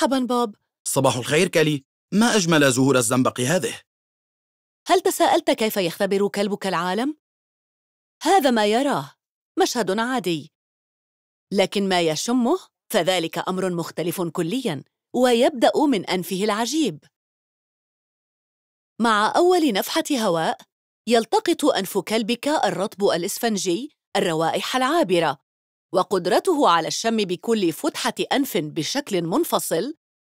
مرحبا بوب صباح الخير كالي ما أجمل زهور الزنبق هذه هل تساءلت كيف يختبر كلبك العالم؟ هذا ما يراه مشهد عادي لكن ما يشمه فذلك أمر مختلف كلياً ويبدأ من أنفه العجيب مع أول نفحة هواء يلتقط أنف كلبك الرطب الإسفنجي الروائح العابرة وقدرته على الشم بكل فتحة أنف بشكل منفصل،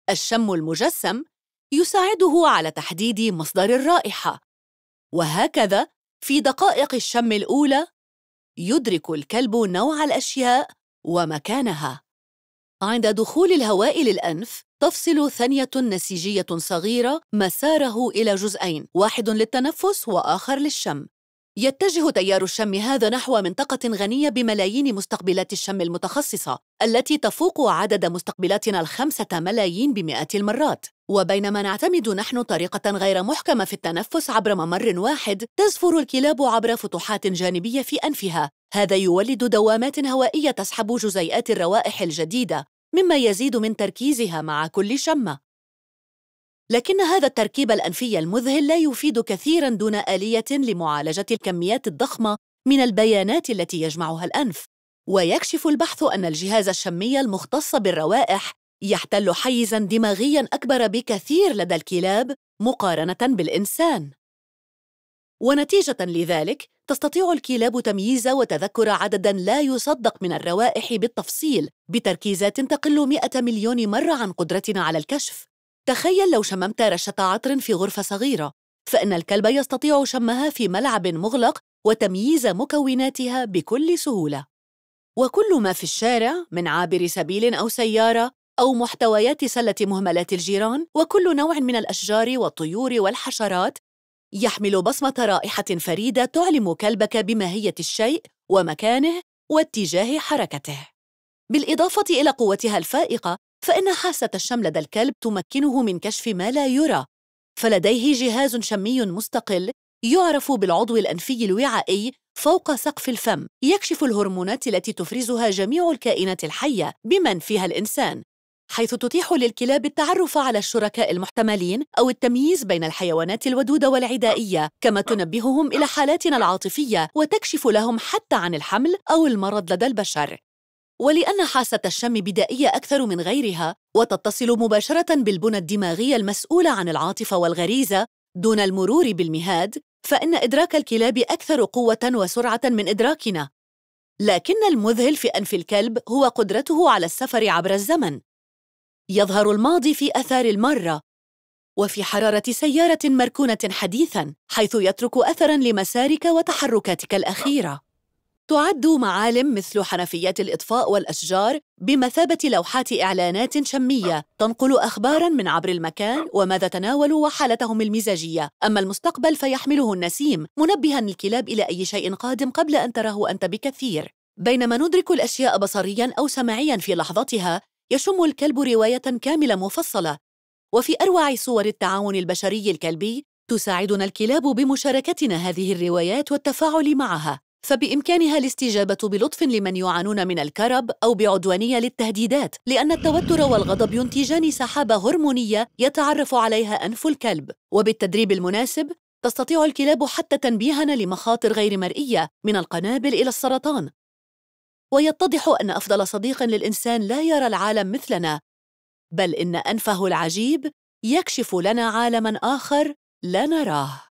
الشم المجسم يساعده على تحديد مصدر الرائحة، وهكذا في دقائق الشم الأولى يدرك الكلب نوع الأشياء ومكانها. عند دخول الهواء للأنف، تفصل ثنية نسيجية صغيرة مساره إلى جزئين، واحد للتنفس وآخر للشم. يتجه تيار الشم هذا نحو منطقة غنية بملايين مستقبلات الشم المتخصصة التي تفوق عدد مستقبلاتنا الخمسة ملايين بمئات المرات وبينما نعتمد نحن طريقة غير محكمة في التنفس عبر ممر واحد تزفر الكلاب عبر فتحات جانبية في أنفها هذا يولد دوامات هوائية تسحب جزيئات الروائح الجديدة مما يزيد من تركيزها مع كل شمة لكن هذا التركيب الأنفي المذهل لا يفيد كثيراً دون آلية لمعالجة الكميات الضخمة من البيانات التي يجمعها الأنف ويكشف البحث أن الجهاز الشمي المختص بالروائح يحتل حيزاً دماغياً أكبر بكثير لدى الكلاب مقارنة بالإنسان ونتيجة لذلك تستطيع الكلاب تمييز وتذكر عدداً لا يصدق من الروائح بالتفصيل بتركيزات تقل 100 مليون مرة عن قدرتنا على الكشف تخيل لو شممت رشة عطر في غرفة صغيرة فإن الكلب يستطيع شمها في ملعب مغلق وتمييز مكوناتها بكل سهولة وكل ما في الشارع من عابر سبيل أو سيارة أو محتويات سلة مهملات الجيران وكل نوع من الأشجار والطيور والحشرات يحمل بصمة رائحة فريدة تعلم كلبك بماهية الشيء ومكانه واتجاه حركته. بالإضافة إلى قوتها الفائقة، فإن حاسة الشم لدى الكلب تمكنه من كشف ما لا يرى فلديه جهاز شمي مستقل يعرف بالعضو الأنفي الوعائي فوق سقف الفم يكشف الهرمونات التي تفرزها جميع الكائنات الحية بمن فيها الإنسان حيث تتيح للكلاب التعرف على الشركاء المحتملين أو التمييز بين الحيوانات الودودة والعدائية كما تنبههم إلى حالاتنا العاطفية وتكشف لهم حتى عن الحمل أو المرض لدى البشر ولأن حاسة الشم بدائية أكثر من غيرها وتتصل مباشرة بالبنى الدماغية المسؤولة عن العاطفة والغريزة دون المرور بالمهاد فإن إدراك الكلاب أكثر قوة وسرعة من إدراكنا لكن المذهل في أنف الكلب هو قدرته على السفر عبر الزمن يظهر الماضي في أثار المرة وفي حرارة سيارة مركونة حديثاً حيث يترك أثراً لمسارك وتحركاتك الأخيرة تعد معالم مثل حنفيات الإطفاء والأشجار بمثابة لوحات إعلانات شمية تنقل أخباراً من عبر المكان وماذا تناولوا وحالتهم المزاجية، أما المستقبل فيحمله النسيم منبهاً الكلاب إلى أي شيء قادم قبل أن تراه أنت بكثير. بينما ندرك الأشياء بصرياً أو سمعياً في لحظتها، يشم الكلب رواية كاملة مفصلة. وفي أروع صور التعاون البشري الكلبي، تساعدنا الكلاب بمشاركتنا هذه الروايات والتفاعل معها فبإمكانها الاستجابة بلطف لمن يعانون من الكرب أو بعدوانية للتهديدات لأن التوتر والغضب ينتجان سحابة هرمونية يتعرف عليها أنف الكلب وبالتدريب المناسب تستطيع الكلاب حتى تنبيهنا لمخاطر غير مرئية من القنابل إلى السرطان ويتضح أن أفضل صديق للإنسان لا يرى العالم مثلنا بل إن أنفه العجيب يكشف لنا عالماً آخر لا نراه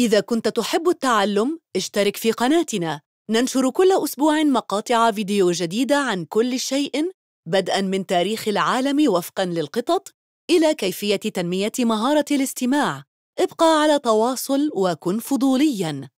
إذا كنت تحب التعلم، اشترك في قناتنا. ننشر كل أسبوع مقاطع فيديو جديدة عن كل شيء، بدءًا من تاريخ العالم وفقًا للقطط، إلى كيفية تنمية مهارة الاستماع. ابقى على تواصل وكن فضولياً.